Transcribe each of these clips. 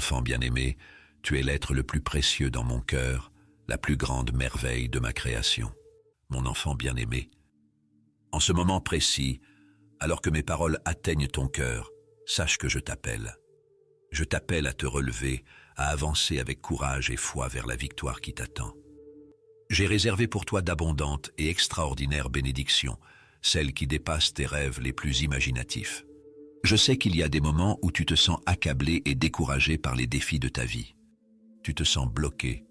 enfant bien-aimé, tu es l'être le plus précieux dans mon cœur, la plus grande merveille de ma création. Mon enfant bien-aimé, en ce moment précis, alors que mes paroles atteignent ton cœur, sache que je t'appelle. Je t'appelle à te relever, à avancer avec courage et foi vers la victoire qui t'attend. J'ai réservé pour toi d'abondantes et extraordinaires bénédictions, celles qui dépassent tes rêves les plus imaginatifs. Je sais qu'il y a des moments où tu te sens accablé et découragé par les défis de ta vie. Tu te sens bloqué,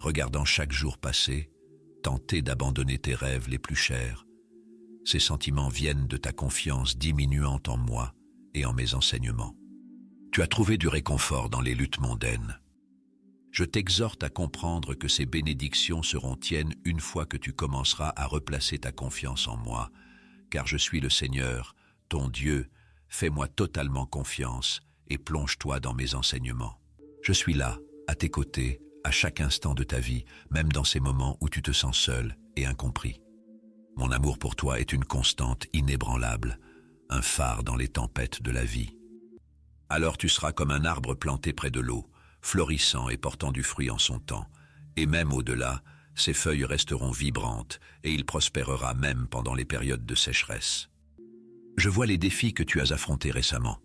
regardant chaque jour passé, tenter d'abandonner tes rêves les plus chers. Ces sentiments viennent de ta confiance diminuante en moi et en mes enseignements. Tu as trouvé du réconfort dans les luttes mondaines. Je t'exhorte à comprendre que ces bénédictions seront tiennes une fois que tu commenceras à replacer ta confiance en moi, car je suis le Seigneur, ton Dieu, Fais-moi totalement confiance et plonge-toi dans mes enseignements. Je suis là, à tes côtés, à chaque instant de ta vie, même dans ces moments où tu te sens seul et incompris. Mon amour pour toi est une constante inébranlable, un phare dans les tempêtes de la vie. Alors tu seras comme un arbre planté près de l'eau, florissant et portant du fruit en son temps, et même au-delà, ses feuilles resteront vibrantes et il prospérera même pendant les périodes de sécheresse. Je vois les défis que tu as affrontés récemment.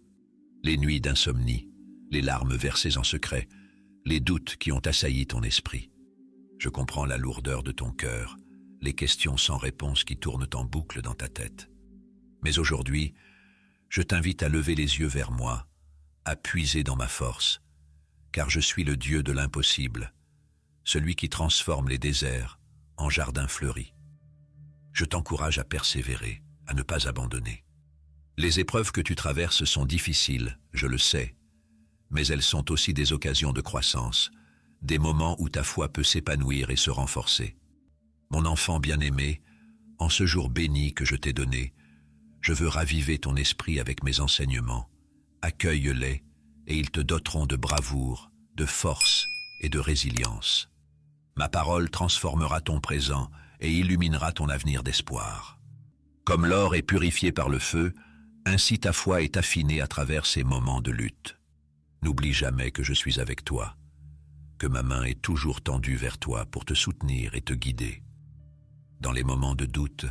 Les nuits d'insomnie, les larmes versées en secret, les doutes qui ont assailli ton esprit. Je comprends la lourdeur de ton cœur, les questions sans réponse qui tournent en boucle dans ta tête. Mais aujourd'hui, je t'invite à lever les yeux vers moi, à puiser dans ma force, car je suis le Dieu de l'impossible, celui qui transforme les déserts en jardins fleuris. Je t'encourage à persévérer, à ne pas abandonner. Les épreuves que tu traverses sont difficiles, je le sais, mais elles sont aussi des occasions de croissance, des moments où ta foi peut s'épanouir et se renforcer. Mon enfant bien-aimé, en ce jour béni que je t'ai donné, je veux raviver ton esprit avec mes enseignements. Accueille-les et ils te doteront de bravoure, de force et de résilience. Ma parole transformera ton présent et illuminera ton avenir d'espoir. Comme l'or est purifié par le feu, ainsi ta foi est affinée à travers ces moments de lutte. N'oublie jamais que je suis avec toi, que ma main est toujours tendue vers toi pour te soutenir et te guider. Dans les moments de doute,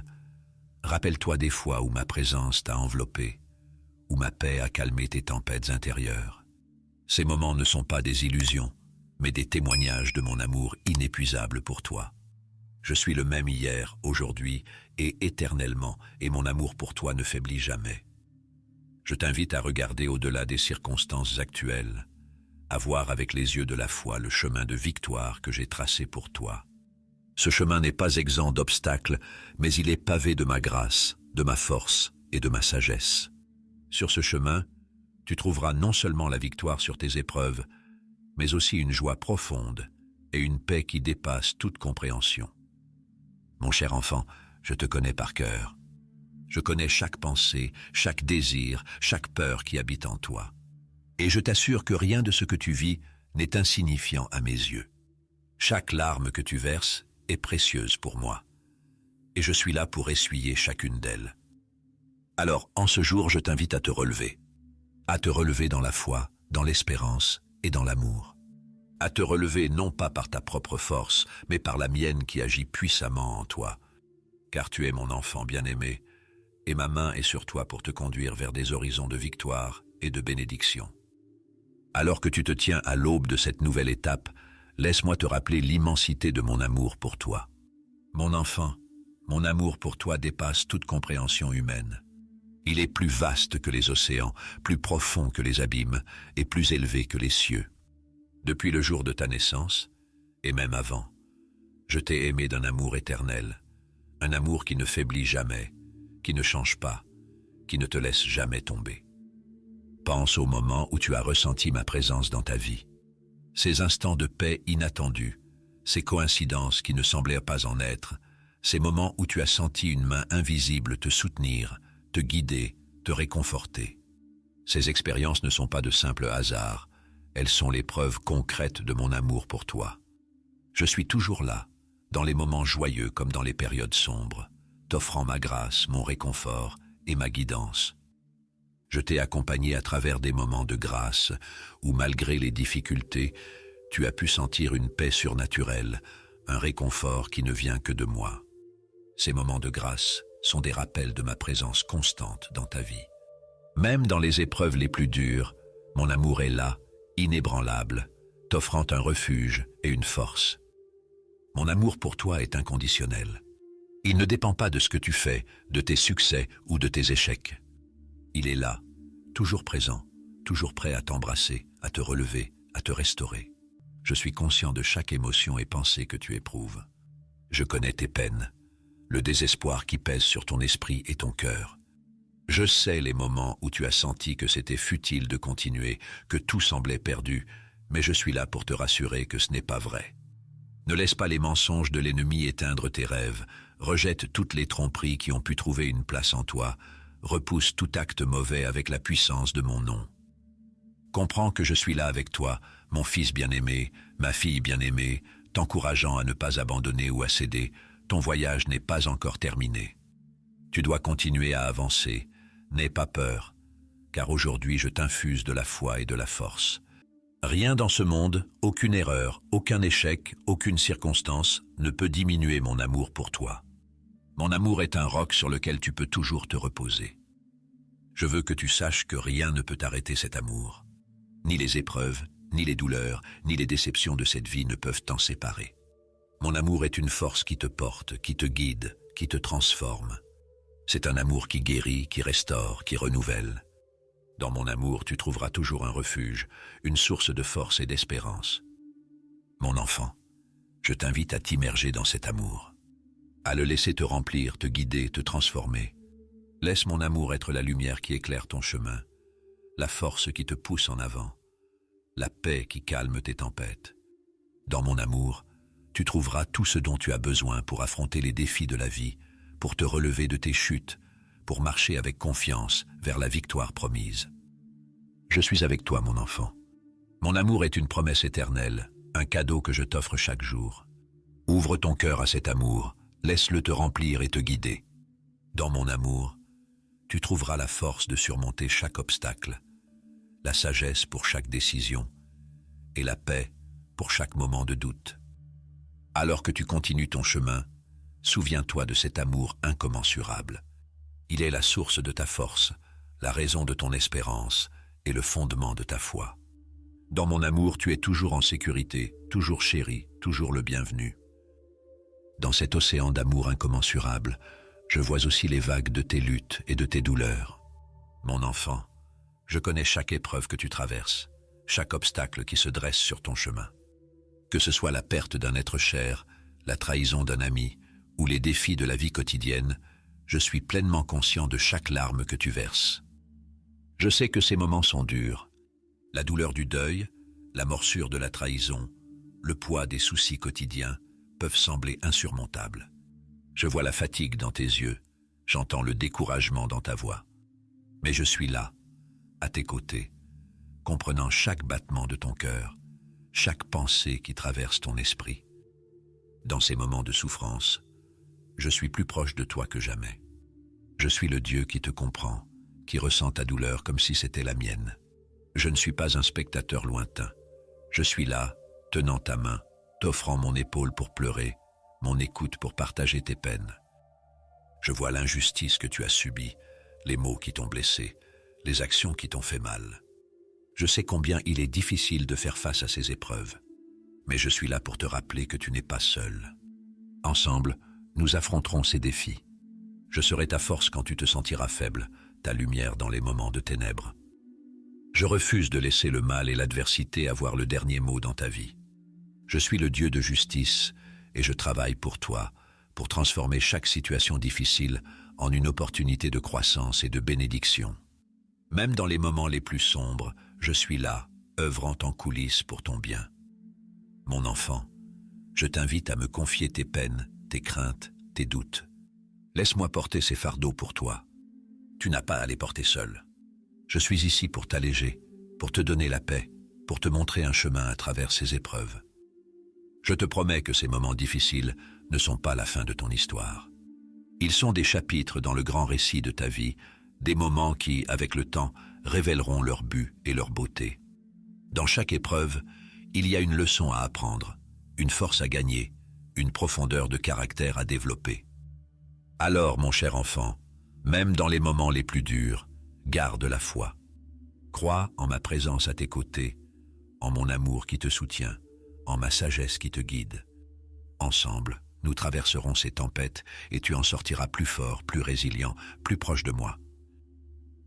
rappelle-toi des fois où ma présence t'a enveloppé, où ma paix a calmé tes tempêtes intérieures. Ces moments ne sont pas des illusions, mais des témoignages de mon amour inépuisable pour toi. Je suis le même hier, aujourd'hui et éternellement, et mon amour pour toi ne faiblit jamais. Je t'invite à regarder au-delà des circonstances actuelles, à voir avec les yeux de la foi le chemin de victoire que j'ai tracé pour toi. Ce chemin n'est pas exempt d'obstacles, mais il est pavé de ma grâce, de ma force et de ma sagesse. Sur ce chemin, tu trouveras non seulement la victoire sur tes épreuves, mais aussi une joie profonde et une paix qui dépasse toute compréhension. Mon cher enfant, je te connais par cœur. Je connais chaque pensée, chaque désir, chaque peur qui habite en toi. Et je t'assure que rien de ce que tu vis n'est insignifiant à mes yeux. Chaque larme que tu verses est précieuse pour moi. Et je suis là pour essuyer chacune d'elles. Alors, en ce jour, je t'invite à te relever. À te relever dans la foi, dans l'espérance et dans l'amour. À te relever non pas par ta propre force, mais par la mienne qui agit puissamment en toi. Car tu es mon enfant bien-aimé, et ma main est sur toi pour te conduire vers des horizons de victoire et de bénédiction. Alors que tu te tiens à l'aube de cette nouvelle étape, laisse-moi te rappeler l'immensité de mon amour pour toi. Mon enfant, mon amour pour toi dépasse toute compréhension humaine. Il est plus vaste que les océans, plus profond que les abîmes et plus élevé que les cieux. Depuis le jour de ta naissance, et même avant, je t'ai aimé d'un amour éternel, un amour qui ne faiblit jamais, qui ne change pas, qui ne te laisse jamais tomber. Pense au moment où tu as ressenti ma présence dans ta vie, ces instants de paix inattendus, ces coïncidences qui ne semblèrent pas en être, ces moments où tu as senti une main invisible te soutenir, te guider, te réconforter. Ces expériences ne sont pas de simples hasards, elles sont les preuves concrètes de mon amour pour toi. Je suis toujours là, dans les moments joyeux comme dans les périodes sombres t'offrant ma grâce, mon réconfort et ma guidance. Je t'ai accompagné à travers des moments de grâce où, malgré les difficultés, tu as pu sentir une paix surnaturelle, un réconfort qui ne vient que de moi. Ces moments de grâce sont des rappels de ma présence constante dans ta vie. Même dans les épreuves les plus dures, mon amour est là, inébranlable, t'offrant un refuge et une force. Mon amour pour toi est inconditionnel. Il ne dépend pas de ce que tu fais, de tes succès ou de tes échecs. Il est là, toujours présent, toujours prêt à t'embrasser, à te relever, à te restaurer. Je suis conscient de chaque émotion et pensée que tu éprouves. Je connais tes peines, le désespoir qui pèse sur ton esprit et ton cœur. Je sais les moments où tu as senti que c'était futile de continuer, que tout semblait perdu, mais je suis là pour te rassurer que ce n'est pas vrai. Ne laisse pas les mensonges de l'ennemi éteindre tes rêves, Rejette toutes les tromperies qui ont pu trouver une place en toi. Repousse tout acte mauvais avec la puissance de mon nom. Comprends que je suis là avec toi, mon fils bien-aimé, ma fille bien-aimée, t'encourageant à ne pas abandonner ou à céder. Ton voyage n'est pas encore terminé. Tu dois continuer à avancer. N'aie pas peur, car aujourd'hui je t'infuse de la foi et de la force. Rien dans ce monde, aucune erreur, aucun échec, aucune circonstance ne peut diminuer mon amour pour toi. Mon amour est un roc sur lequel tu peux toujours te reposer. Je veux que tu saches que rien ne peut arrêter cet amour. Ni les épreuves, ni les douleurs, ni les déceptions de cette vie ne peuvent t'en séparer. Mon amour est une force qui te porte, qui te guide, qui te transforme. C'est un amour qui guérit, qui restaure, qui renouvelle. Dans mon amour, tu trouveras toujours un refuge, une source de force et d'espérance. Mon enfant, je t'invite à t'immerger dans cet amour à le laisser te remplir, te guider, te transformer. Laisse mon amour être la lumière qui éclaire ton chemin, la force qui te pousse en avant, la paix qui calme tes tempêtes. Dans mon amour, tu trouveras tout ce dont tu as besoin pour affronter les défis de la vie, pour te relever de tes chutes, pour marcher avec confiance vers la victoire promise. Je suis avec toi, mon enfant. Mon amour est une promesse éternelle, un cadeau que je t'offre chaque jour. Ouvre ton cœur à cet amour, Laisse-le te remplir et te guider. Dans mon amour, tu trouveras la force de surmonter chaque obstacle, la sagesse pour chaque décision et la paix pour chaque moment de doute. Alors que tu continues ton chemin, souviens-toi de cet amour incommensurable. Il est la source de ta force, la raison de ton espérance et le fondement de ta foi. Dans mon amour, tu es toujours en sécurité, toujours chéri, toujours le bienvenu. Dans cet océan d'amour incommensurable, je vois aussi les vagues de tes luttes et de tes douleurs. Mon enfant, je connais chaque épreuve que tu traverses, chaque obstacle qui se dresse sur ton chemin. Que ce soit la perte d'un être cher, la trahison d'un ami ou les défis de la vie quotidienne, je suis pleinement conscient de chaque larme que tu verses. Je sais que ces moments sont durs. La douleur du deuil, la morsure de la trahison, le poids des soucis quotidiens, peuvent sembler insurmontables. Je vois la fatigue dans tes yeux, j'entends le découragement dans ta voix. Mais je suis là, à tes côtés, comprenant chaque battement de ton cœur, chaque pensée qui traverse ton esprit. Dans ces moments de souffrance, je suis plus proche de toi que jamais. Je suis le Dieu qui te comprend, qui ressent ta douleur comme si c'était la mienne. Je ne suis pas un spectateur lointain. Je suis là, tenant ta main, t'offrant mon épaule pour pleurer, mon écoute pour partager tes peines. Je vois l'injustice que tu as subie, les mots qui t'ont blessé, les actions qui t'ont fait mal. Je sais combien il est difficile de faire face à ces épreuves, mais je suis là pour te rappeler que tu n'es pas seul. Ensemble, nous affronterons ces défis. Je serai ta force quand tu te sentiras faible, ta lumière dans les moments de ténèbres. Je refuse de laisser le mal et l'adversité avoir le dernier mot dans ta vie. Je suis le Dieu de justice et je travaille pour toi, pour transformer chaque situation difficile en une opportunité de croissance et de bénédiction. Même dans les moments les plus sombres, je suis là, œuvrant en coulisses pour ton bien. Mon enfant, je t'invite à me confier tes peines, tes craintes, tes doutes. Laisse-moi porter ces fardeaux pour toi. Tu n'as pas à les porter seul. Je suis ici pour t'alléger, pour te donner la paix, pour te montrer un chemin à travers ces épreuves. Je te promets que ces moments difficiles ne sont pas la fin de ton histoire. Ils sont des chapitres dans le grand récit de ta vie, des moments qui, avec le temps, révéleront leur but et leur beauté. Dans chaque épreuve, il y a une leçon à apprendre, une force à gagner, une profondeur de caractère à développer. Alors, mon cher enfant, même dans les moments les plus durs, garde la foi. Crois en ma présence à tes côtés, en mon amour qui te soutient en ma sagesse qui te guide. Ensemble, nous traverserons ces tempêtes et tu en sortiras plus fort, plus résilient, plus proche de moi.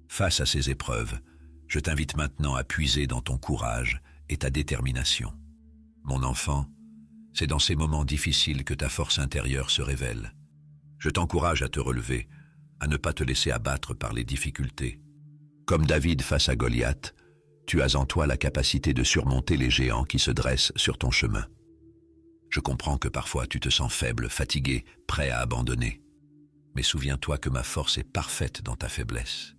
Face à ces épreuves, je t'invite maintenant à puiser dans ton courage et ta détermination. Mon enfant, c'est dans ces moments difficiles que ta force intérieure se révèle. Je t'encourage à te relever, à ne pas te laisser abattre par les difficultés. Comme David face à Goliath, tu as en toi la capacité de surmonter les géants qui se dressent sur ton chemin. Je comprends que parfois tu te sens faible, fatigué, prêt à abandonner. Mais souviens-toi que ma force est parfaite dans ta faiblesse.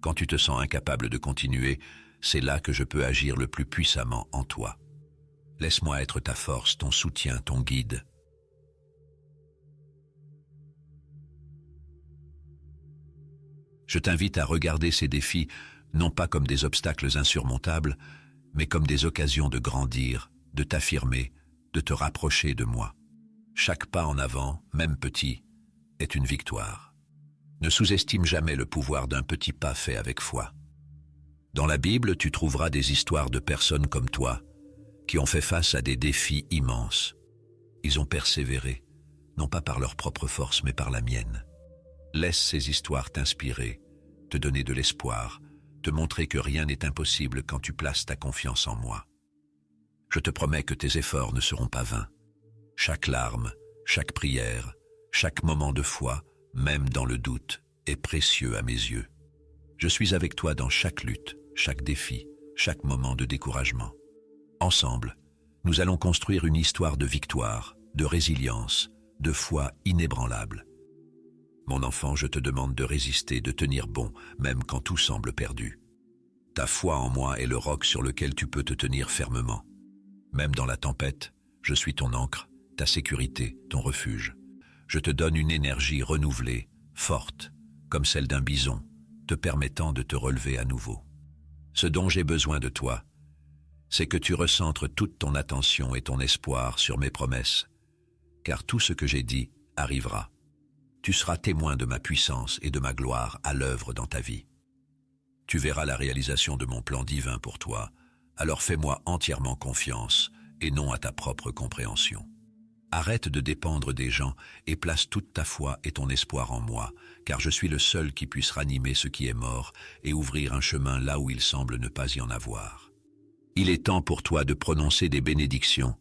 Quand tu te sens incapable de continuer, c'est là que je peux agir le plus puissamment en toi. Laisse-moi être ta force, ton soutien, ton guide. Je t'invite à regarder ces défis non pas comme des obstacles insurmontables, mais comme des occasions de grandir, de t'affirmer, de te rapprocher de moi. Chaque pas en avant, même petit, est une victoire. Ne sous-estime jamais le pouvoir d'un petit pas fait avec foi. Dans la Bible, tu trouveras des histoires de personnes comme toi, qui ont fait face à des défis immenses. Ils ont persévéré, non pas par leur propre force, mais par la mienne. Laisse ces histoires t'inspirer, te donner de l'espoir, montrer que rien n'est impossible quand tu places ta confiance en moi. Je te promets que tes efforts ne seront pas vains. Chaque larme, chaque prière, chaque moment de foi, même dans le doute, est précieux à mes yeux. Je suis avec toi dans chaque lutte, chaque défi, chaque moment de découragement. Ensemble, nous allons construire une histoire de victoire, de résilience, de foi inébranlable. Mon enfant, je te demande de résister, de tenir bon, même quand tout semble perdu. Ta foi en moi est le roc sur lequel tu peux te tenir fermement. Même dans la tempête, je suis ton ancre, ta sécurité, ton refuge. Je te donne une énergie renouvelée, forte, comme celle d'un bison, te permettant de te relever à nouveau. Ce dont j'ai besoin de toi, c'est que tu recentres toute ton attention et ton espoir sur mes promesses, car tout ce que j'ai dit arrivera tu seras témoin de ma puissance et de ma gloire à l'œuvre dans ta vie. Tu verras la réalisation de mon plan divin pour toi, alors fais-moi entièrement confiance et non à ta propre compréhension. Arrête de dépendre des gens et place toute ta foi et ton espoir en moi, car je suis le seul qui puisse ranimer ce qui est mort et ouvrir un chemin là où il semble ne pas y en avoir. Il est temps pour toi de prononcer des bénédictions.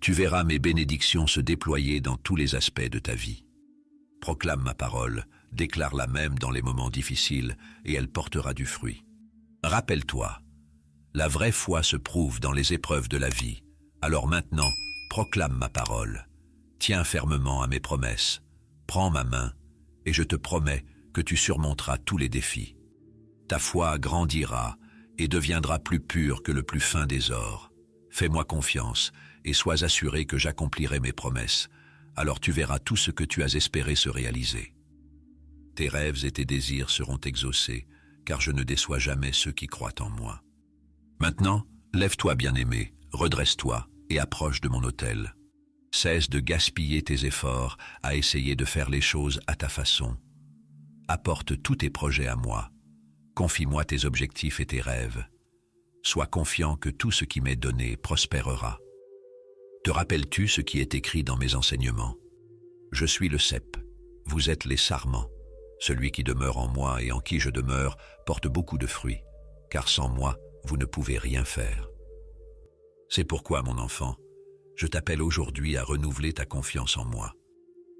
Tu verras mes bénédictions se déployer dans tous les aspects de ta vie proclame ma parole, déclare-la même dans les moments difficiles, et elle portera du fruit. Rappelle-toi, la vraie foi se prouve dans les épreuves de la vie. Alors maintenant, proclame ma parole, tiens fermement à mes promesses, prends ma main, et je te promets que tu surmonteras tous les défis. Ta foi grandira et deviendra plus pure que le plus fin des ors. Fais-moi confiance et sois assuré que j'accomplirai mes promesses alors tu verras tout ce que tu as espéré se réaliser. Tes rêves et tes désirs seront exaucés, car je ne déçois jamais ceux qui croient en moi. Maintenant, lève-toi, bien-aimé, redresse-toi et approche de mon autel. Cesse de gaspiller tes efforts à essayer de faire les choses à ta façon. Apporte tous tes projets à moi. Confie-moi tes objectifs et tes rêves. Sois confiant que tout ce qui m'est donné prospérera. Te rappelles-tu ce qui est écrit dans mes enseignements Je suis le cep, vous êtes les sarments. Celui qui demeure en moi et en qui je demeure porte beaucoup de fruits, car sans moi, vous ne pouvez rien faire. C'est pourquoi, mon enfant, je t'appelle aujourd'hui à renouveler ta confiance en moi.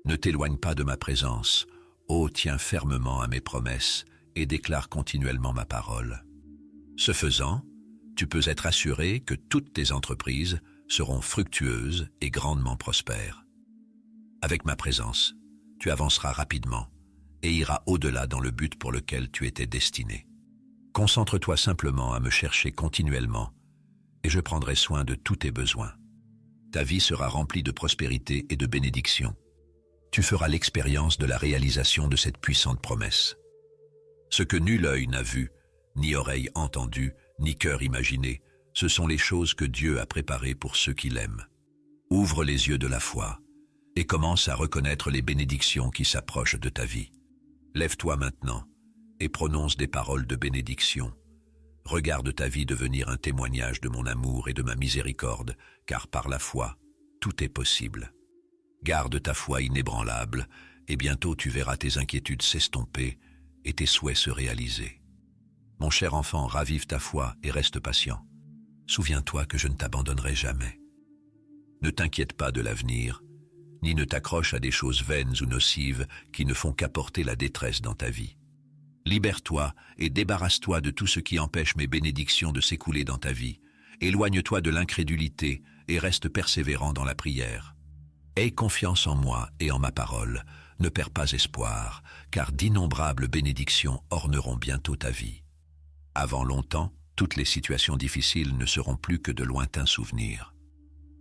Ne t'éloigne pas de ma présence, ô tiens fermement à mes promesses et déclare continuellement ma parole. Ce faisant, tu peux être assuré que toutes tes entreprises seront fructueuses et grandement prospères. Avec ma présence, tu avanceras rapidement et iras au-delà dans le but pour lequel tu étais destiné. Concentre-toi simplement à me chercher continuellement et je prendrai soin de tous tes besoins. Ta vie sera remplie de prospérité et de bénédiction. Tu feras l'expérience de la réalisation de cette puissante promesse. Ce que nul œil n'a vu, ni oreille entendue, ni cœur imaginé, ce sont les choses que Dieu a préparées pour ceux qui l'aiment. Ouvre les yeux de la foi et commence à reconnaître les bénédictions qui s'approchent de ta vie. Lève-toi maintenant et prononce des paroles de bénédiction. Regarde ta vie devenir un témoignage de mon amour et de ma miséricorde, car par la foi, tout est possible. Garde ta foi inébranlable, et bientôt tu verras tes inquiétudes s'estomper et tes souhaits se réaliser. Mon cher enfant, ravive ta foi et reste patient souviens-toi que je ne t'abandonnerai jamais. Ne t'inquiète pas de l'avenir, ni ne t'accroche à des choses vaines ou nocives qui ne font qu'apporter la détresse dans ta vie. Libère-toi et débarrasse-toi de tout ce qui empêche mes bénédictions de s'écouler dans ta vie. Éloigne-toi de l'incrédulité et reste persévérant dans la prière. Aie confiance en moi et en ma parole, ne perds pas espoir, car d'innombrables bénédictions orneront bientôt ta vie. Avant longtemps, toutes les situations difficiles ne seront plus que de lointains souvenirs.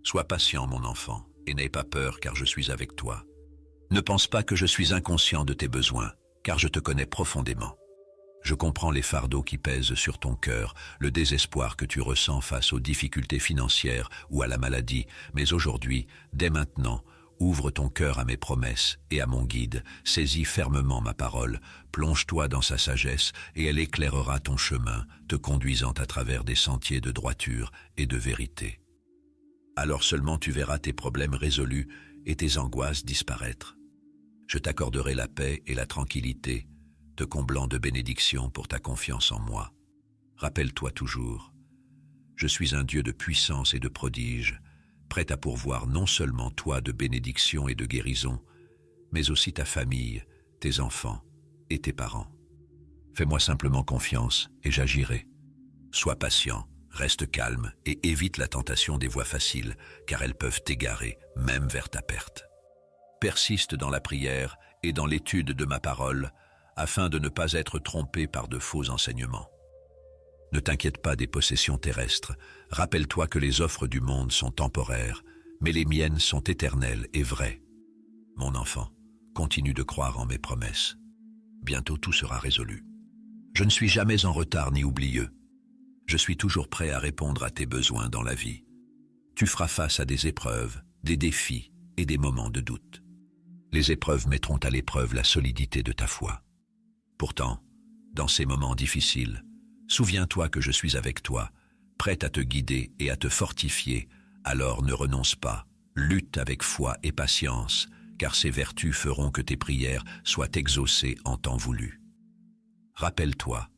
Sois patient, mon enfant, et n'aie pas peur, car je suis avec toi. Ne pense pas que je suis inconscient de tes besoins, car je te connais profondément. Je comprends les fardeaux qui pèsent sur ton cœur, le désespoir que tu ressens face aux difficultés financières ou à la maladie, mais aujourd'hui, dès maintenant, Ouvre ton cœur à mes promesses et à mon guide, saisis fermement ma parole, plonge-toi dans sa sagesse et elle éclairera ton chemin, te conduisant à travers des sentiers de droiture et de vérité. Alors seulement tu verras tes problèmes résolus et tes angoisses disparaître. Je t'accorderai la paix et la tranquillité, te comblant de bénédictions pour ta confiance en moi. Rappelle-toi toujours, je suis un Dieu de puissance et de prodiges, Prête à pourvoir non seulement toi de bénédiction et de guérison, mais aussi ta famille, tes enfants et tes parents. Fais-moi simplement confiance et j'agirai. Sois patient, reste calme et évite la tentation des voies faciles, car elles peuvent t'égarer, même vers ta perte. Persiste dans la prière et dans l'étude de ma parole, afin de ne pas être trompé par de faux enseignements. Ne t'inquiète pas des possessions terrestres. Rappelle-toi que les offres du monde sont temporaires, mais les miennes sont éternelles et vraies. Mon enfant, continue de croire en mes promesses. Bientôt tout sera résolu. Je ne suis jamais en retard ni oublieux. Je suis toujours prêt à répondre à tes besoins dans la vie. Tu feras face à des épreuves, des défis et des moments de doute. Les épreuves mettront à l'épreuve la solidité de ta foi. Pourtant, dans ces moments difficiles, Souviens-toi que je suis avec toi, prêt à te guider et à te fortifier, alors ne renonce pas, lutte avec foi et patience, car ces vertus feront que tes prières soient exaucées en temps voulu. Rappelle-toi,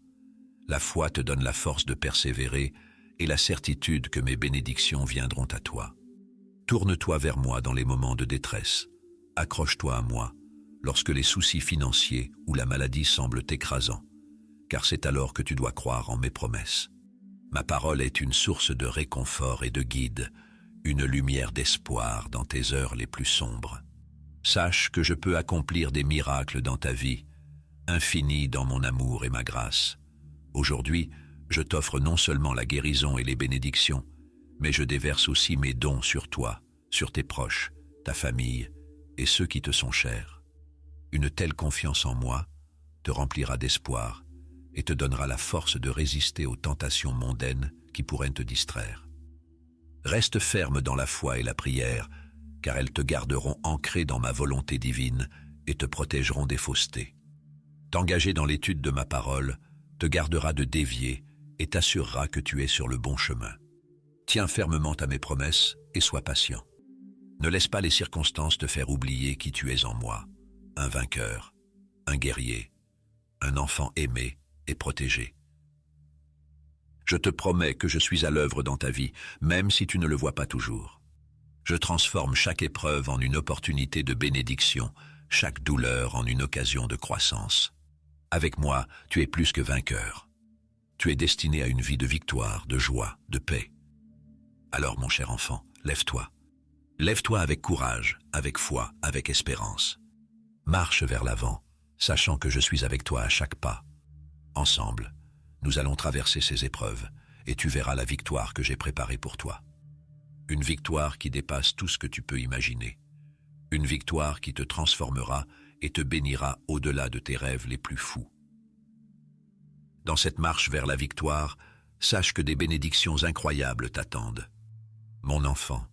la foi te donne la force de persévérer et la certitude que mes bénédictions viendront à toi. Tourne-toi vers moi dans les moments de détresse. Accroche-toi à moi lorsque les soucis financiers ou la maladie semblent écrasants car c'est alors que tu dois croire en mes promesses. Ma parole est une source de réconfort et de guide, une lumière d'espoir dans tes heures les plus sombres. Sache que je peux accomplir des miracles dans ta vie, infinis dans mon amour et ma grâce. Aujourd'hui, je t'offre non seulement la guérison et les bénédictions, mais je déverse aussi mes dons sur toi, sur tes proches, ta famille et ceux qui te sont chers. Une telle confiance en moi te remplira d'espoir et te donnera la force de résister aux tentations mondaines qui pourraient te distraire. Reste ferme dans la foi et la prière, car elles te garderont ancré dans ma volonté divine et te protégeront des faussetés. T'engager dans l'étude de ma parole te gardera de dévier et t'assurera que tu es sur le bon chemin. Tiens fermement à mes promesses et sois patient. Ne laisse pas les circonstances te faire oublier qui tu es en moi, un vainqueur, un guerrier, un enfant aimé et protégé. Je te promets que je suis à l'œuvre dans ta vie, même si tu ne le vois pas toujours. Je transforme chaque épreuve en une opportunité de bénédiction, chaque douleur en une occasion de croissance. Avec moi, tu es plus que vainqueur. Tu es destiné à une vie de victoire, de joie, de paix. Alors, mon cher enfant, lève-toi. Lève-toi avec courage, avec foi, avec espérance. Marche vers l'avant, sachant que je suis avec toi à chaque pas, Ensemble, nous allons traverser ces épreuves et tu verras la victoire que j'ai préparée pour toi. Une victoire qui dépasse tout ce que tu peux imaginer. Une victoire qui te transformera et te bénira au-delà de tes rêves les plus fous. Dans cette marche vers la victoire, sache que des bénédictions incroyables t'attendent. Mon enfant,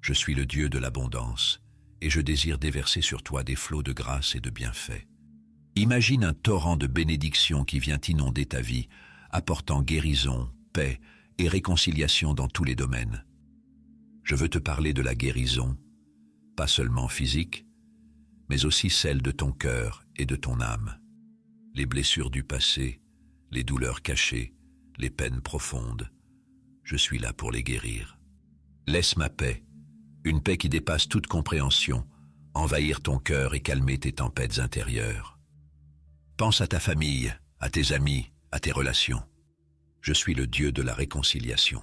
je suis le Dieu de l'abondance, et je désire déverser sur toi des flots de grâce et de bienfaits. Imagine un torrent de bénédictions qui vient inonder ta vie, apportant guérison, paix et réconciliation dans tous les domaines. Je veux te parler de la guérison, pas seulement physique, mais aussi celle de ton cœur et de ton âme. Les blessures du passé, les douleurs cachées, les peines profondes, je suis là pour les guérir. Laisse ma paix, une paix qui dépasse toute compréhension, envahir ton cœur et calmer tes tempêtes intérieures. Pense à ta famille, à tes amis, à tes relations. Je suis le Dieu de la réconciliation.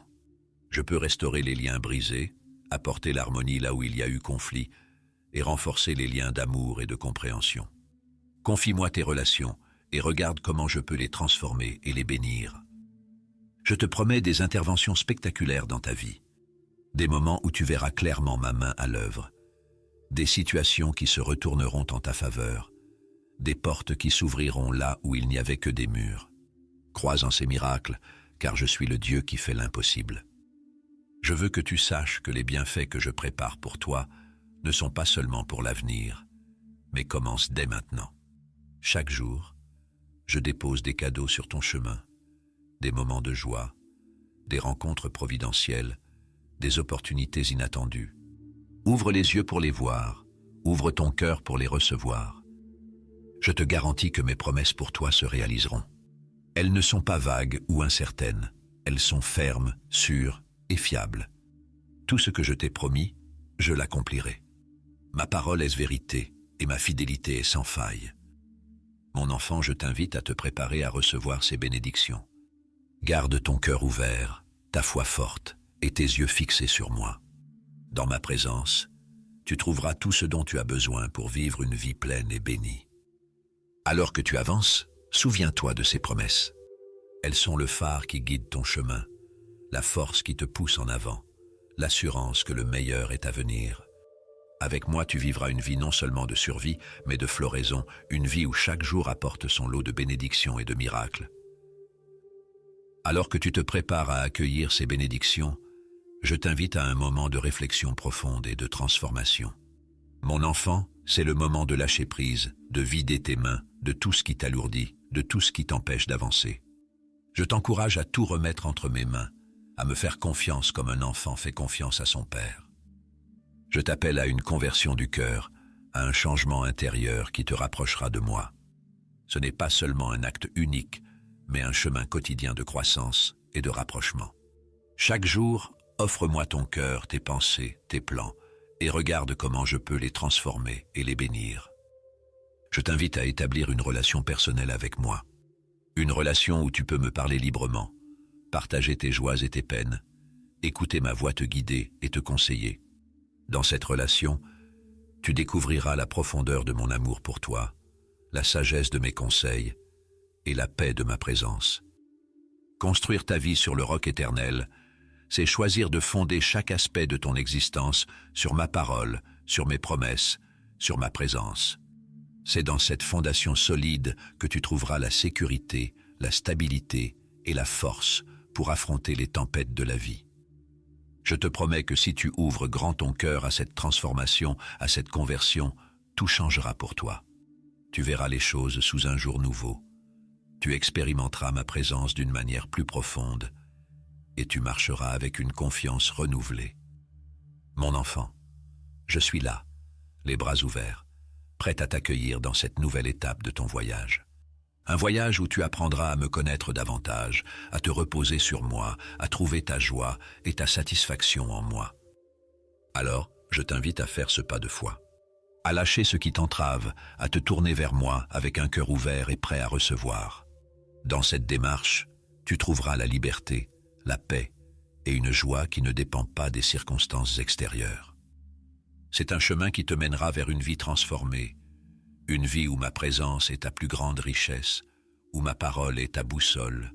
Je peux restaurer les liens brisés, apporter l'harmonie là où il y a eu conflit, et renforcer les liens d'amour et de compréhension. Confie-moi tes relations et regarde comment je peux les transformer et les bénir. Je te promets des interventions spectaculaires dans ta vie, des moments où tu verras clairement ma main à l'œuvre, des situations qui se retourneront en ta faveur, des portes qui s'ouvriront là où il n'y avait que des murs. Crois en ces miracles, car je suis le Dieu qui fait l'impossible. Je veux que tu saches que les bienfaits que je prépare pour toi ne sont pas seulement pour l'avenir, mais commencent dès maintenant. Chaque jour, je dépose des cadeaux sur ton chemin, des moments de joie, des rencontres providentielles, des opportunités inattendues. Ouvre les yeux pour les voir, ouvre ton cœur pour les recevoir je te garantis que mes promesses pour toi se réaliseront. Elles ne sont pas vagues ou incertaines, elles sont fermes, sûres et fiables. Tout ce que je t'ai promis, je l'accomplirai. Ma parole est vérité et ma fidélité est sans faille. Mon enfant, je t'invite à te préparer à recevoir ces bénédictions. Garde ton cœur ouvert, ta foi forte et tes yeux fixés sur moi. Dans ma présence, tu trouveras tout ce dont tu as besoin pour vivre une vie pleine et bénie. Alors que tu avances, souviens-toi de ces promesses. Elles sont le phare qui guide ton chemin, la force qui te pousse en avant, l'assurance que le meilleur est à venir. Avec moi, tu vivras une vie non seulement de survie, mais de floraison, une vie où chaque jour apporte son lot de bénédictions et de miracles. Alors que tu te prépares à accueillir ces bénédictions, je t'invite à un moment de réflexion profonde et de transformation. Mon enfant, c'est le moment de lâcher prise, de vider tes mains, de tout ce qui t'alourdit, de tout ce qui t'empêche d'avancer. Je t'encourage à tout remettre entre mes mains, à me faire confiance comme un enfant fait confiance à son père. Je t'appelle à une conversion du cœur, à un changement intérieur qui te rapprochera de moi. Ce n'est pas seulement un acte unique, mais un chemin quotidien de croissance et de rapprochement. Chaque jour, offre-moi ton cœur, tes pensées, tes plans, et regarde comment je peux les transformer et les bénir. Je t'invite à établir une relation personnelle avec moi. Une relation où tu peux me parler librement, partager tes joies et tes peines, écouter ma voix te guider et te conseiller. Dans cette relation, tu découvriras la profondeur de mon amour pour toi, la sagesse de mes conseils et la paix de ma présence. Construire ta vie sur le roc éternel, c'est choisir de fonder chaque aspect de ton existence sur ma parole, sur mes promesses, sur ma présence. C'est dans cette fondation solide que tu trouveras la sécurité, la stabilité et la force pour affronter les tempêtes de la vie. Je te promets que si tu ouvres grand ton cœur à cette transformation, à cette conversion, tout changera pour toi. Tu verras les choses sous un jour nouveau. Tu expérimenteras ma présence d'une manière plus profonde, et tu marcheras avec une confiance renouvelée. Mon enfant, je suis là, les bras ouverts, prêt à t'accueillir dans cette nouvelle étape de ton voyage. Un voyage où tu apprendras à me connaître davantage, à te reposer sur moi, à trouver ta joie et ta satisfaction en moi. Alors, je t'invite à faire ce pas de foi, à lâcher ce qui t'entrave, à te tourner vers moi avec un cœur ouvert et prêt à recevoir. Dans cette démarche, tu trouveras la liberté, la paix et une joie qui ne dépend pas des circonstances extérieures. C'est un chemin qui te mènera vers une vie transformée, une vie où ma présence est ta plus grande richesse, où ma parole est ta boussole,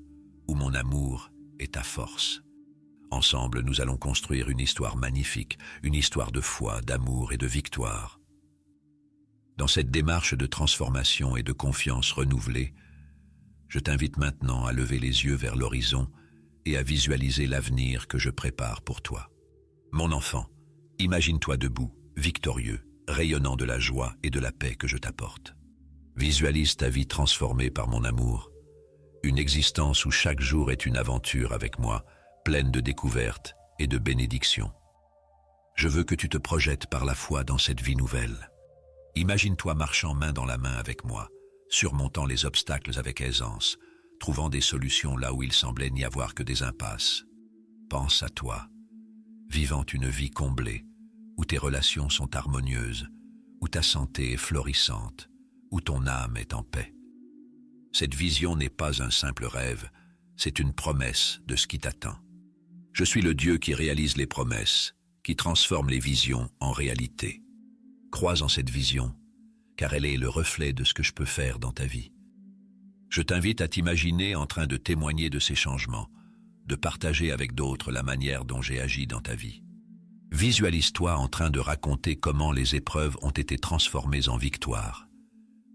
où mon amour est ta force. Ensemble, nous allons construire une histoire magnifique, une histoire de foi, d'amour et de victoire. Dans cette démarche de transformation et de confiance renouvelée, je t'invite maintenant à lever les yeux vers l'horizon et à visualiser l'avenir que je prépare pour toi. Mon enfant, imagine-toi debout, victorieux, rayonnant de la joie et de la paix que je t'apporte. Visualise ta vie transformée par mon amour, une existence où chaque jour est une aventure avec moi, pleine de découvertes et de bénédictions. Je veux que tu te projettes par la foi dans cette vie nouvelle. Imagine-toi marchant main dans la main avec moi, surmontant les obstacles avec aisance, trouvant des solutions là où il semblait n'y avoir que des impasses. Pense à toi, vivant une vie comblée, où tes relations sont harmonieuses, où ta santé est florissante, où ton âme est en paix. Cette vision n'est pas un simple rêve, c'est une promesse de ce qui t'attend. Je suis le Dieu qui réalise les promesses, qui transforme les visions en réalité. Crois en cette vision, car elle est le reflet de ce que je peux faire dans ta vie. Je t'invite à t'imaginer en train de témoigner de ces changements, de partager avec d'autres la manière dont j'ai agi dans ta vie. Visualise-toi en train de raconter comment les épreuves ont été transformées en victoires,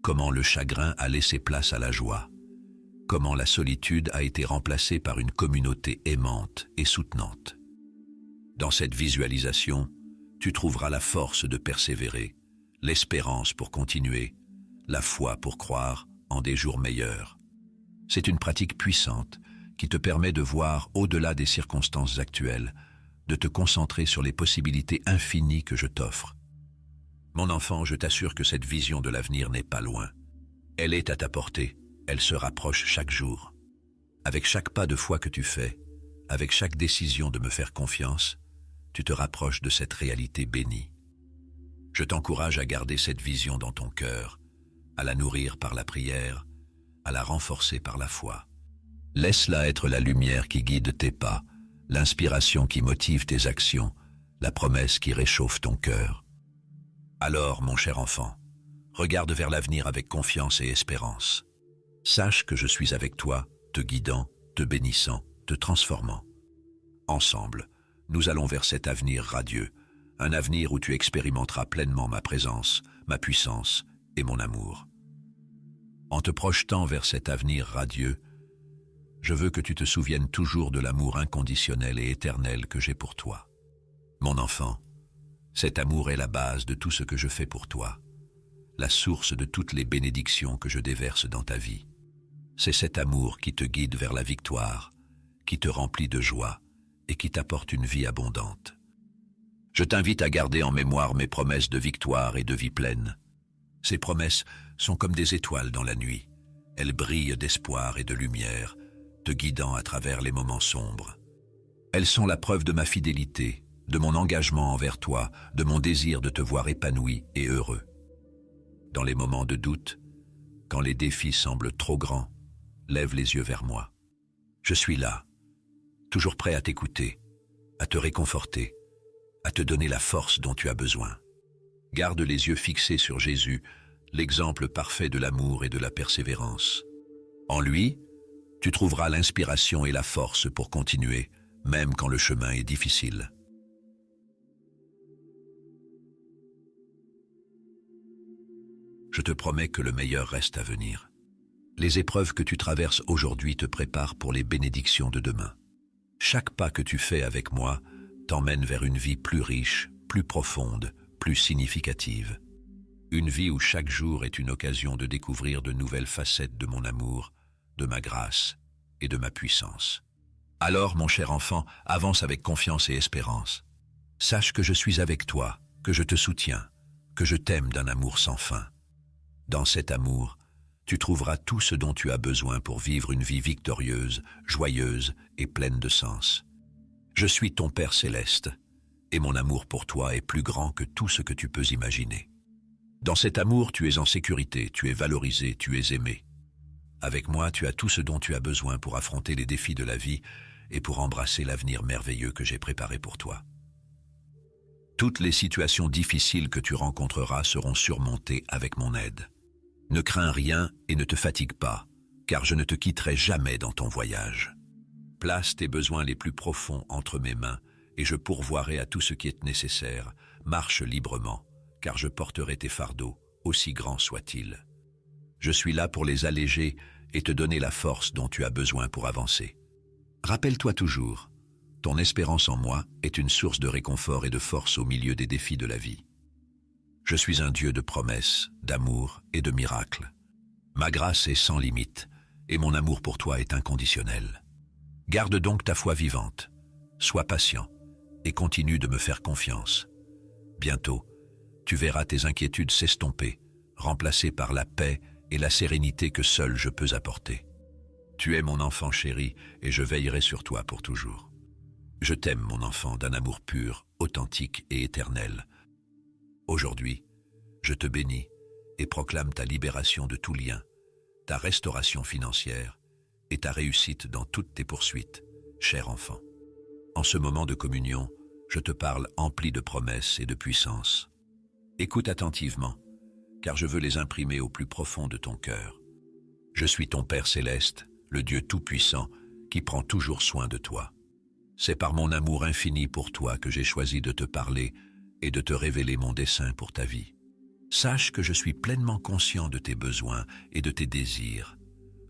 comment le chagrin a laissé place à la joie, comment la solitude a été remplacée par une communauté aimante et soutenante. Dans cette visualisation, tu trouveras la force de persévérer, l'espérance pour continuer, la foi pour croire en des jours meilleurs. C'est une pratique puissante qui te permet de voir au-delà des circonstances actuelles, de te concentrer sur les possibilités infinies que je t'offre. Mon enfant, je t'assure que cette vision de l'avenir n'est pas loin. Elle est à ta portée, elle se rapproche chaque jour. Avec chaque pas de foi que tu fais, avec chaque décision de me faire confiance, tu te rapproches de cette réalité bénie. Je t'encourage à garder cette vision dans ton cœur, à la nourrir par la prière, à la renforcer par la foi. Laisse-la être la lumière qui guide tes pas, l'inspiration qui motive tes actions, la promesse qui réchauffe ton cœur. Alors, mon cher enfant, regarde vers l'avenir avec confiance et espérance. Sache que je suis avec toi, te guidant, te bénissant, te transformant. Ensemble, nous allons vers cet avenir radieux, un avenir où tu expérimenteras pleinement ma présence, ma puissance et mon amour. En te projetant vers cet avenir radieux, je veux que tu te souviennes toujours de l'amour inconditionnel et éternel que j'ai pour toi. Mon enfant, cet amour est la base de tout ce que je fais pour toi, la source de toutes les bénédictions que je déverse dans ta vie. C'est cet amour qui te guide vers la victoire, qui te remplit de joie et qui t'apporte une vie abondante. Je t'invite à garder en mémoire mes promesses de victoire et de vie pleine. Ces promesses sont comme des étoiles dans la nuit. Elles brillent d'espoir et de lumière, te guidant à travers les moments sombres. Elles sont la preuve de ma fidélité, de mon engagement envers toi, de mon désir de te voir épanoui et heureux. Dans les moments de doute, quand les défis semblent trop grands, lève les yeux vers moi. Je suis là, toujours prêt à t'écouter, à te réconforter, à te donner la force dont tu as besoin. Garde les yeux fixés sur Jésus, l'exemple parfait de l'amour et de la persévérance. En lui, tu trouveras l'inspiration et la force pour continuer, même quand le chemin est difficile. Je te promets que le meilleur reste à venir. Les épreuves que tu traverses aujourd'hui te préparent pour les bénédictions de demain. Chaque pas que tu fais avec moi t'emmène vers une vie plus riche, plus profonde, plus significative. Une vie où chaque jour est une occasion de découvrir de nouvelles facettes de mon amour, de ma grâce et de ma puissance. Alors, mon cher enfant, avance avec confiance et espérance. Sache que je suis avec toi, que je te soutiens, que je t'aime d'un amour sans fin. Dans cet amour, tu trouveras tout ce dont tu as besoin pour vivre une vie victorieuse, joyeuse et pleine de sens. Je suis ton Père céleste, et mon amour pour toi est plus grand que tout ce que tu peux imaginer. Dans cet amour, tu es en sécurité, tu es valorisé, tu es aimé. Avec moi, tu as tout ce dont tu as besoin pour affronter les défis de la vie et pour embrasser l'avenir merveilleux que j'ai préparé pour toi. Toutes les situations difficiles que tu rencontreras seront surmontées avec mon aide. Ne crains rien et ne te fatigue pas, car je ne te quitterai jamais dans ton voyage. Place tes besoins les plus profonds entre mes mains, et je pourvoirai à tout ce qui est nécessaire. Marche librement car je porterai tes fardeaux, aussi grands soient-ils. Je suis là pour les alléger et te donner la force dont tu as besoin pour avancer. Rappelle-toi toujours, ton espérance en moi est une source de réconfort et de force au milieu des défis de la vie. Je suis un Dieu de promesses, d'amour et de miracles. Ma grâce est sans limite, et mon amour pour toi est inconditionnel. Garde donc ta foi vivante, sois patient, et continue de me faire confiance. Bientôt, tu verras tes inquiétudes s'estomper, remplacées par la paix et la sérénité que seul je peux apporter. Tu es mon enfant chéri, et je veillerai sur toi pour toujours. Je t'aime, mon enfant, d'un amour pur, authentique et éternel. Aujourd'hui, je te bénis et proclame ta libération de tout lien, ta restauration financière et ta réussite dans toutes tes poursuites, cher enfant. En ce moment de communion, je te parle empli de promesses et de puissance. Écoute attentivement, car je veux les imprimer au plus profond de ton cœur. Je suis ton Père céleste, le Dieu Tout-Puissant, qui prend toujours soin de toi. C'est par mon amour infini pour toi que j'ai choisi de te parler et de te révéler mon dessein pour ta vie. Sache que je suis pleinement conscient de tes besoins et de tes désirs,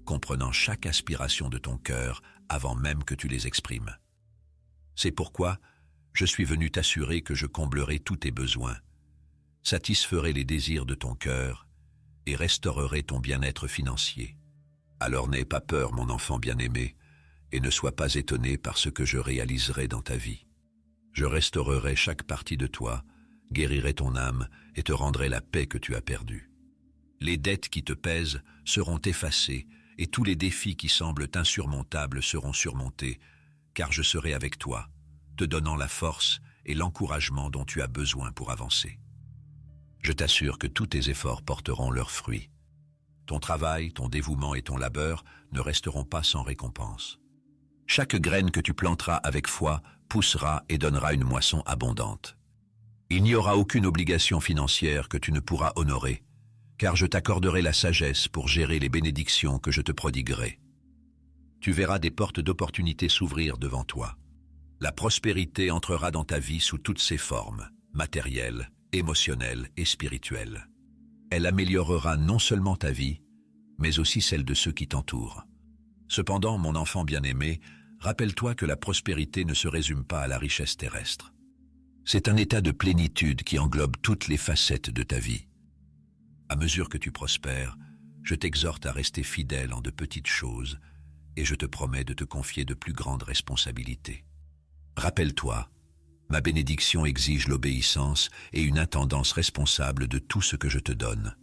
comprenant chaque aspiration de ton cœur avant même que tu les exprimes. C'est pourquoi je suis venu t'assurer que je comblerai tous tes besoins, satisferait les désirs de ton cœur et restaurerai ton bien-être financier. Alors n'aie pas peur, mon enfant bien-aimé, et ne sois pas étonné par ce que je réaliserai dans ta vie. Je restaurerai chaque partie de toi, guérirai ton âme et te rendrai la paix que tu as perdue. Les dettes qui te pèsent seront effacées et tous les défis qui semblent insurmontables seront surmontés, car je serai avec toi, te donnant la force et l'encouragement dont tu as besoin pour avancer. Je t'assure que tous tes efforts porteront leurs fruits. Ton travail, ton dévouement et ton labeur ne resteront pas sans récompense. Chaque graine que tu planteras avec foi poussera et donnera une moisson abondante. Il n'y aura aucune obligation financière que tu ne pourras honorer, car je t'accorderai la sagesse pour gérer les bénédictions que je te prodiguerai. Tu verras des portes d'opportunités s'ouvrir devant toi. La prospérité entrera dans ta vie sous toutes ses formes, matérielles, émotionnelle et spirituelle. Elle améliorera non seulement ta vie, mais aussi celle de ceux qui t'entourent. Cependant, mon enfant bien-aimé, rappelle-toi que la prospérité ne se résume pas à la richesse terrestre. C'est un état de plénitude qui englobe toutes les facettes de ta vie. À mesure que tu prospères, je t'exhorte à rester fidèle en de petites choses et je te promets de te confier de plus grandes responsabilités. Rappelle-toi Ma bénédiction exige l'obéissance et une intendance responsable de tout ce que je te donne.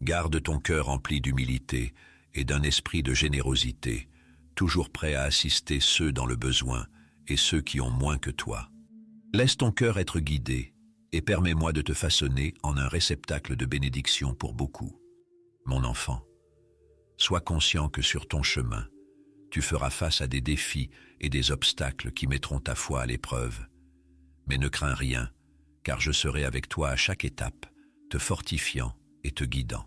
Garde ton cœur rempli d'humilité et d'un esprit de générosité, toujours prêt à assister ceux dans le besoin et ceux qui ont moins que toi. Laisse ton cœur être guidé et permets-moi de te façonner en un réceptacle de bénédiction pour beaucoup. Mon enfant, sois conscient que sur ton chemin, tu feras face à des défis et des obstacles qui mettront ta foi à l'épreuve mais ne crains rien, car je serai avec toi à chaque étape, te fortifiant et te guidant.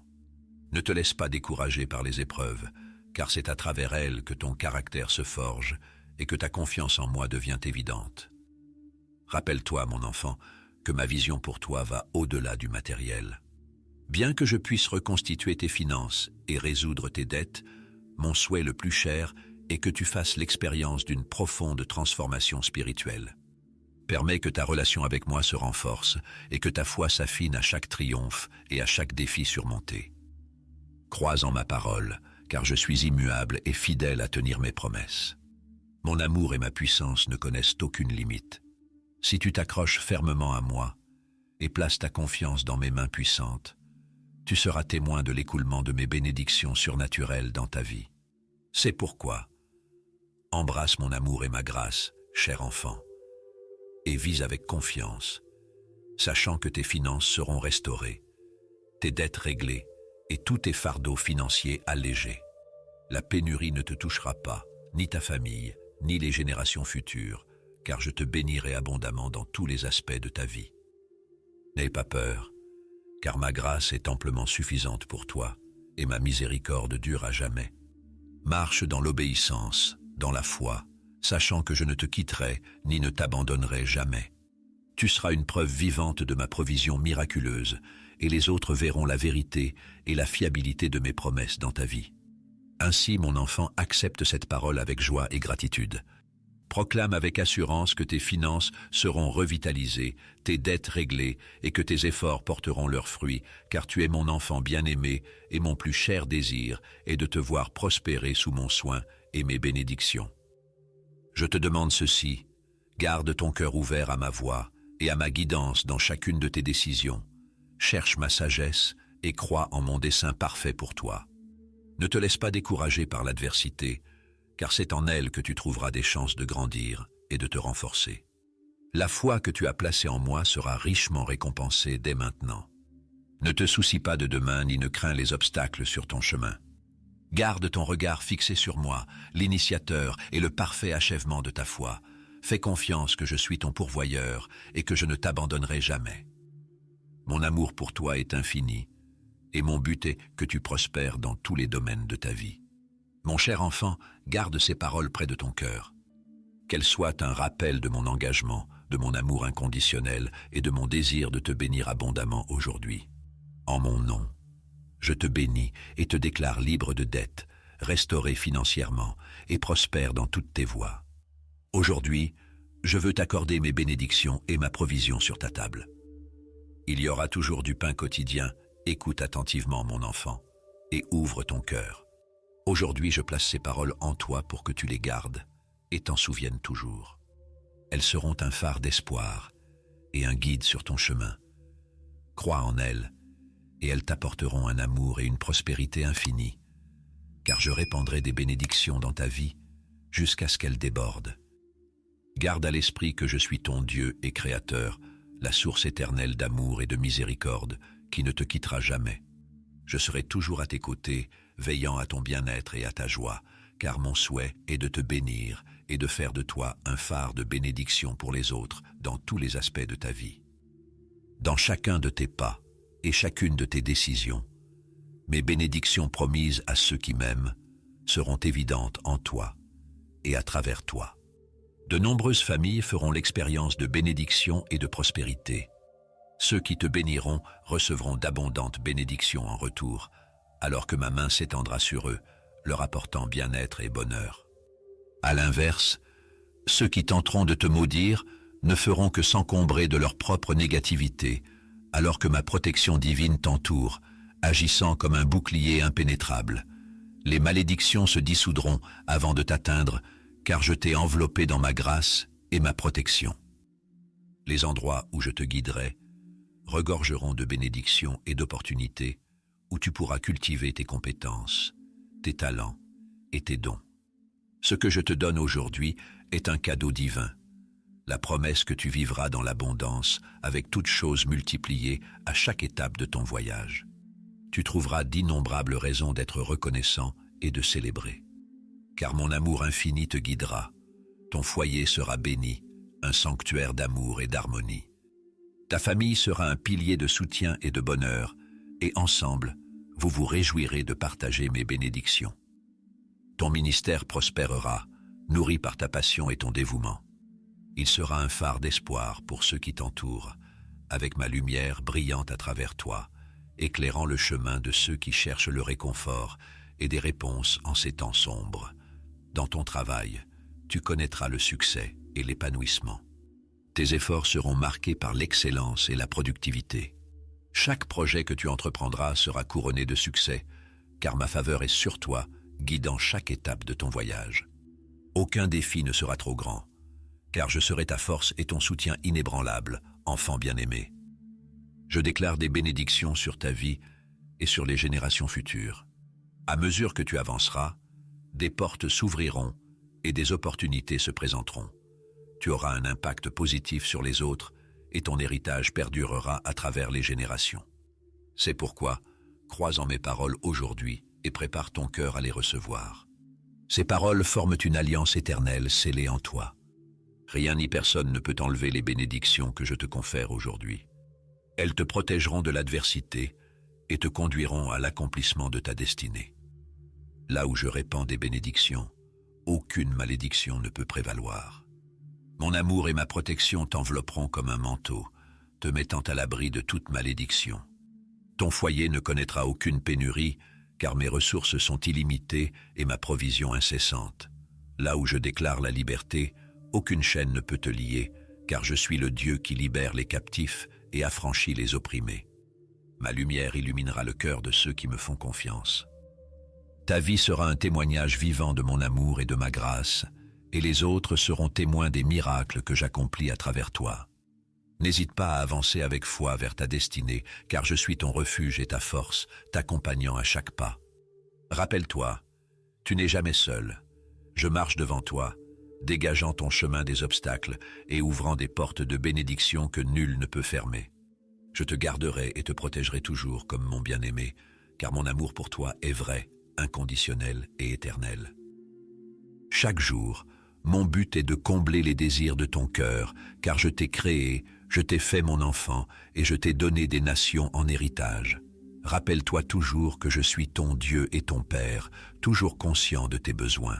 Ne te laisse pas décourager par les épreuves, car c'est à travers elles que ton caractère se forge et que ta confiance en moi devient évidente. Rappelle-toi, mon enfant, que ma vision pour toi va au-delà du matériel. Bien que je puisse reconstituer tes finances et résoudre tes dettes, mon souhait le plus cher est que tu fasses l'expérience d'une profonde transformation spirituelle. Permets que ta relation avec moi se renforce et que ta foi s'affine à chaque triomphe et à chaque défi surmonté. Crois en ma parole, car je suis immuable et fidèle à tenir mes promesses. Mon amour et ma puissance ne connaissent aucune limite. Si tu t'accroches fermement à moi et places ta confiance dans mes mains puissantes, tu seras témoin de l'écoulement de mes bénédictions surnaturelles dans ta vie. C'est pourquoi, embrasse mon amour et ma grâce, cher enfant et vis avec confiance, sachant que tes finances seront restaurées, tes dettes réglées et tous tes fardeaux financiers allégés. La pénurie ne te touchera pas, ni ta famille, ni les générations futures, car je te bénirai abondamment dans tous les aspects de ta vie. N'aie pas peur, car ma grâce est amplement suffisante pour toi, et ma miséricorde dure à jamais. Marche dans l'obéissance, dans la foi, sachant que je ne te quitterai ni ne t'abandonnerai jamais. Tu seras une preuve vivante de ma provision miraculeuse, et les autres verront la vérité et la fiabilité de mes promesses dans ta vie. Ainsi, mon enfant, accepte cette parole avec joie et gratitude. Proclame avec assurance que tes finances seront revitalisées, tes dettes réglées et que tes efforts porteront leurs fruits, car tu es mon enfant bien-aimé et mon plus cher désir est de te voir prospérer sous mon soin et mes bénédictions. Je te demande ceci, garde ton cœur ouvert à ma voix et à ma guidance dans chacune de tes décisions. Cherche ma sagesse et crois en mon dessein parfait pour toi. Ne te laisse pas décourager par l'adversité, car c'est en elle que tu trouveras des chances de grandir et de te renforcer. La foi que tu as placée en moi sera richement récompensée dès maintenant. Ne te soucie pas de demain ni ne crains les obstacles sur ton chemin Garde ton regard fixé sur moi, l'initiateur et le parfait achèvement de ta foi. Fais confiance que je suis ton pourvoyeur et que je ne t'abandonnerai jamais. Mon amour pour toi est infini, et mon but est que tu prospères dans tous les domaines de ta vie. Mon cher enfant, garde ces paroles près de ton cœur. Qu'elles soient un rappel de mon engagement, de mon amour inconditionnel et de mon désir de te bénir abondamment aujourd'hui. En mon nom. Je te bénis et te déclare libre de dettes, restauré financièrement et prospère dans toutes tes voies. Aujourd'hui, je veux t'accorder mes bénédictions et ma provision sur ta table. Il y aura toujours du pain quotidien, écoute attentivement mon enfant, et ouvre ton cœur. Aujourd'hui je place ces paroles en toi pour que tu les gardes et t'en souviennes toujours. Elles seront un phare d'espoir et un guide sur ton chemin. Crois en elles et elles t'apporteront un amour et une prospérité infinie, car je répandrai des bénédictions dans ta vie jusqu'à ce qu'elles débordent. Garde à l'esprit que je suis ton Dieu et Créateur, la source éternelle d'amour et de miséricorde, qui ne te quittera jamais. Je serai toujours à tes côtés, veillant à ton bien-être et à ta joie, car mon souhait est de te bénir et de faire de toi un phare de bénédiction pour les autres dans tous les aspects de ta vie. Dans chacun de tes pas, et chacune de tes décisions. Mes bénédictions promises à ceux qui m'aiment seront évidentes en toi et à travers toi. De nombreuses familles feront l'expérience de bénédictions et de prospérité. Ceux qui te béniront recevront d'abondantes bénédictions en retour, alors que ma main s'étendra sur eux, leur apportant bien-être et bonheur. À l'inverse, ceux qui tenteront de te maudire ne feront que s'encombrer de leur propre négativité, alors que ma protection divine t'entoure, agissant comme un bouclier impénétrable. Les malédictions se dissoudront avant de t'atteindre, car je t'ai enveloppé dans ma grâce et ma protection. Les endroits où je te guiderai regorgeront de bénédictions et d'opportunités, où tu pourras cultiver tes compétences, tes talents et tes dons. Ce que je te donne aujourd'hui est un cadeau divin, la promesse que tu vivras dans l'abondance, avec toutes choses multipliées à chaque étape de ton voyage. Tu trouveras d'innombrables raisons d'être reconnaissant et de célébrer. Car mon amour infini te guidera, ton foyer sera béni, un sanctuaire d'amour et d'harmonie. Ta famille sera un pilier de soutien et de bonheur, et ensemble, vous vous réjouirez de partager mes bénédictions. Ton ministère prospérera, nourri par ta passion et ton dévouement. Il sera un phare d'espoir pour ceux qui t'entourent, avec ma lumière brillante à travers toi, éclairant le chemin de ceux qui cherchent le réconfort et des réponses en ces temps sombres. Dans ton travail, tu connaîtras le succès et l'épanouissement. Tes efforts seront marqués par l'excellence et la productivité. Chaque projet que tu entreprendras sera couronné de succès, car ma faveur est sur toi, guidant chaque étape de ton voyage. Aucun défi ne sera trop grand, car je serai ta force et ton soutien inébranlable, enfant bien-aimé. Je déclare des bénédictions sur ta vie et sur les générations futures. À mesure que tu avanceras, des portes s'ouvriront et des opportunités se présenteront. Tu auras un impact positif sur les autres et ton héritage perdurera à travers les générations. C'est pourquoi, crois en mes paroles aujourd'hui et prépare ton cœur à les recevoir. Ces paroles forment une alliance éternelle scellée en toi. Rien ni personne ne peut enlever les bénédictions que je te confère aujourd'hui. Elles te protégeront de l'adversité et te conduiront à l'accomplissement de ta destinée. Là où je répands des bénédictions, aucune malédiction ne peut prévaloir. Mon amour et ma protection t'envelopperont comme un manteau, te mettant à l'abri de toute malédiction. Ton foyer ne connaîtra aucune pénurie, car mes ressources sont illimitées et ma provision incessante. Là où je déclare la liberté, aucune chaîne ne peut te lier, car je suis le Dieu qui libère les captifs et affranchit les opprimés. Ma lumière illuminera le cœur de ceux qui me font confiance. Ta vie sera un témoignage vivant de mon amour et de ma grâce, et les autres seront témoins des miracles que j'accomplis à travers toi. N'hésite pas à avancer avec foi vers ta destinée, car je suis ton refuge et ta force, t'accompagnant à chaque pas. Rappelle-toi, tu n'es jamais seul. Je marche devant toi, dégageant ton chemin des obstacles et ouvrant des portes de bénédiction que nul ne peut fermer. Je te garderai et te protégerai toujours comme mon bien-aimé, car mon amour pour toi est vrai, inconditionnel et éternel. Chaque jour, mon but est de combler les désirs de ton cœur, car je t'ai créé, je t'ai fait mon enfant, et je t'ai donné des nations en héritage. Rappelle-toi toujours que je suis ton Dieu et ton Père, toujours conscient de tes besoins.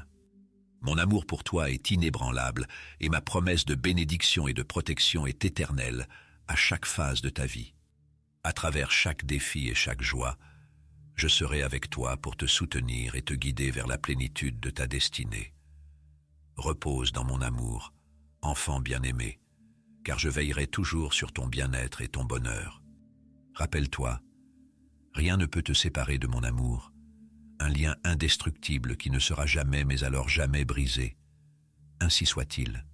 Mon amour pour toi est inébranlable et ma promesse de bénédiction et de protection est éternelle à chaque phase de ta vie. À travers chaque défi et chaque joie, je serai avec toi pour te soutenir et te guider vers la plénitude de ta destinée. Repose dans mon amour, enfant bien-aimé, car je veillerai toujours sur ton bien-être et ton bonheur. Rappelle-toi, rien ne peut te séparer de mon amour, un lien indestructible qui ne sera jamais mais alors jamais brisé. Ainsi soit-il.